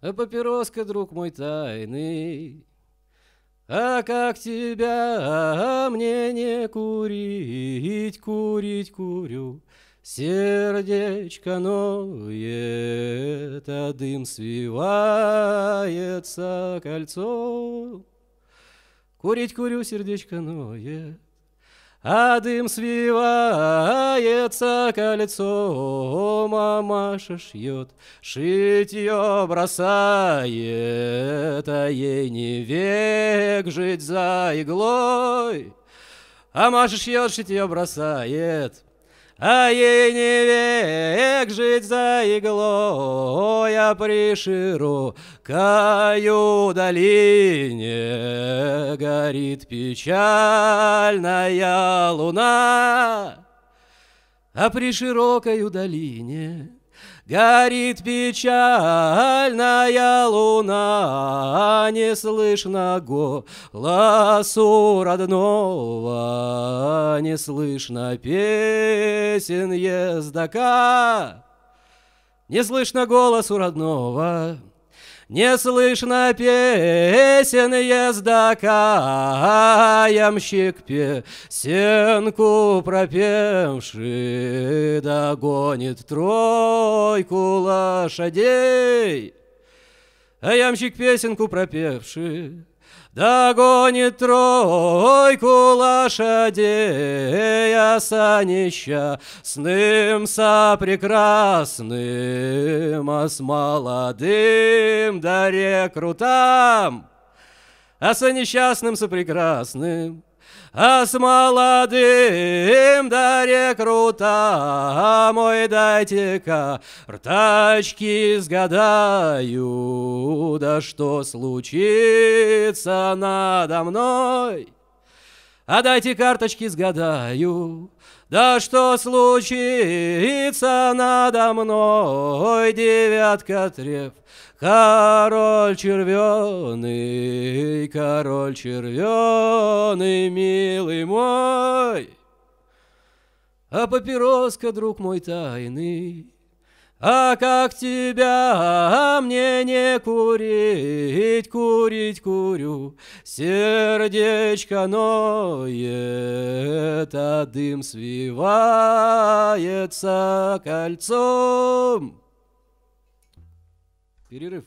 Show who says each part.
Speaker 1: А папироска, друг мой тайный, а как тебя а мне не курить, курить курю, Сердечко ноет, а дым свивается кольцо. Курить курю, сердечко ноет, а дым свивается кольцо, мамаша шьет, шитье бросает, а ей не век жить за иглой. А Маша шьет, шитье бросает, а ей не век жить за иглой, Я а приширу каю долине. Горит печальная луна, А при широкой долине Горит печальная луна, не слышно голосу родного, не слышно песен ездока, не слышно голосу родного. Не слышно песен ездока, ямщик песенку пропевший догонит тройку лошадей. А ямщик песенку пропевший Догонит тройку лошадей Санища Сным прекрасным, А с молодым до рекрутам, А со несчастным сопрекрасным. А с молодым да рекрута мой дайте-ка ртачки сгадаю, да что случится надо мной. А дайте карточки сгадаю. Да что случится надо мной, девятка трев? Король червеный, король червеный, милый мой. А папироска, друг мой тайный, а как тебя, а мне не курить, курить курю, Сердечко ноет, а дым свивается кольцом. Перерыв.